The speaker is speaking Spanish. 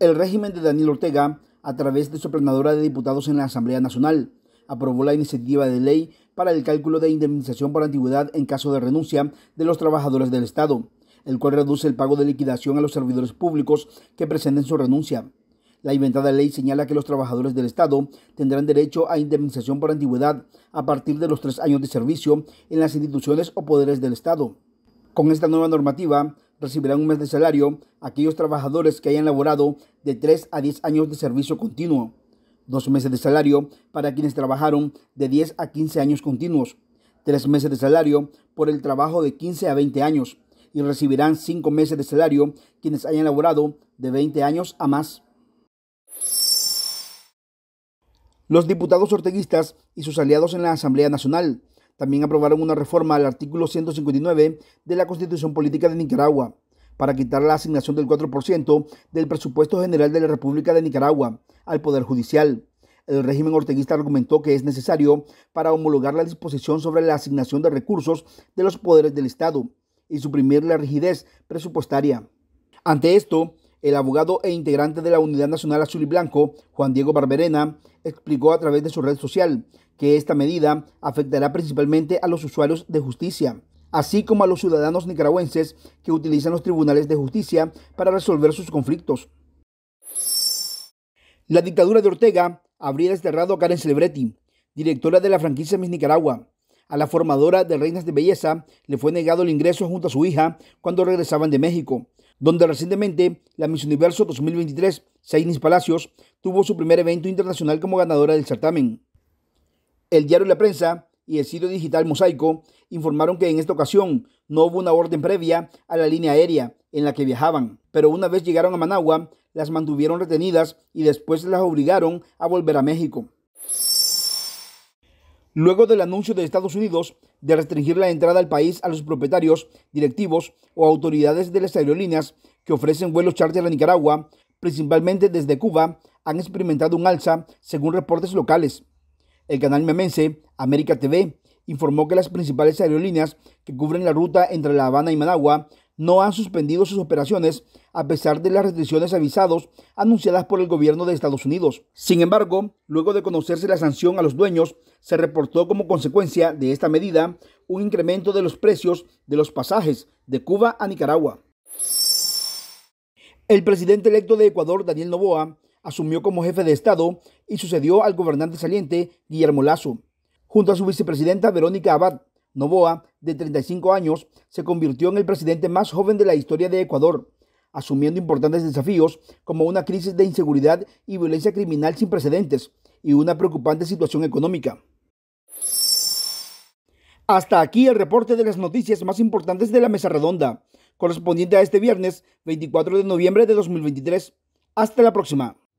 El régimen de Daniel Ortega, a través de su plenadora de diputados en la Asamblea Nacional, aprobó la iniciativa de ley para el cálculo de indemnización por antigüedad en caso de renuncia de los trabajadores del Estado, el cual reduce el pago de liquidación a los servidores públicos que presenten su renuncia. La inventada ley señala que los trabajadores del Estado tendrán derecho a indemnización por antigüedad a partir de los tres años de servicio en las instituciones o poderes del Estado. Con esta nueva normativa, recibirán un mes de salario aquellos trabajadores que hayan laborado de 3 a 10 años de servicio continuo, dos meses de salario para quienes trabajaron de 10 a 15 años continuos, tres meses de salario por el trabajo de 15 a 20 años y recibirán cinco meses de salario quienes hayan laborado de 20 años a más. Los diputados orteguistas y sus aliados en la Asamblea Nacional también aprobaron una reforma al artículo 159 de la Constitución Política de Nicaragua para quitar la asignación del 4% del presupuesto general de la República de Nicaragua al Poder Judicial. El régimen orteguista argumentó que es necesario para homologar la disposición sobre la asignación de recursos de los poderes del Estado y suprimir la rigidez presupuestaria. Ante esto, el abogado e integrante de la Unidad Nacional Azul y Blanco, Juan Diego Barberena, explicó a través de su red social que esta medida afectará principalmente a los usuarios de justicia, así como a los ciudadanos nicaragüenses que utilizan los tribunales de justicia para resolver sus conflictos. La dictadura de Ortega habría desterrado a Karen Celebretti, directora de la franquicia Miss Nicaragua. A la formadora de Reinas de Belleza le fue negado el ingreso junto a su hija cuando regresaban de México donde recientemente la Miss Universo 2023, Sainis Palacios, tuvo su primer evento internacional como ganadora del certamen. El diario La Prensa y el sitio digital Mosaico informaron que en esta ocasión no hubo una orden previa a la línea aérea en la que viajaban, pero una vez llegaron a Managua, las mantuvieron retenidas y después las obligaron a volver a México. Luego del anuncio de Estados Unidos de restringir la entrada al país a los propietarios, directivos o autoridades de las aerolíneas que ofrecen vuelos charter a Nicaragua, principalmente desde Cuba, han experimentado un alza según reportes locales. El canal memense América TV informó que las principales aerolíneas que cubren la ruta entre La Habana y Managua no han suspendido sus operaciones a pesar de las restricciones avisadas anunciadas por el gobierno de Estados Unidos. Sin embargo, luego de conocerse la sanción a los dueños, se reportó como consecuencia de esta medida un incremento de los precios de los pasajes de Cuba a Nicaragua. El presidente electo de Ecuador, Daniel Novoa, asumió como jefe de Estado y sucedió al gobernante saliente, Guillermo Lazo, junto a su vicepresidenta Verónica Abad. Novoa, de 35 años, se convirtió en el presidente más joven de la historia de Ecuador, asumiendo importantes desafíos como una crisis de inseguridad y violencia criminal sin precedentes y una preocupante situación económica. Hasta aquí el reporte de las noticias más importantes de la mesa redonda, correspondiente a este viernes 24 de noviembre de 2023. Hasta la próxima.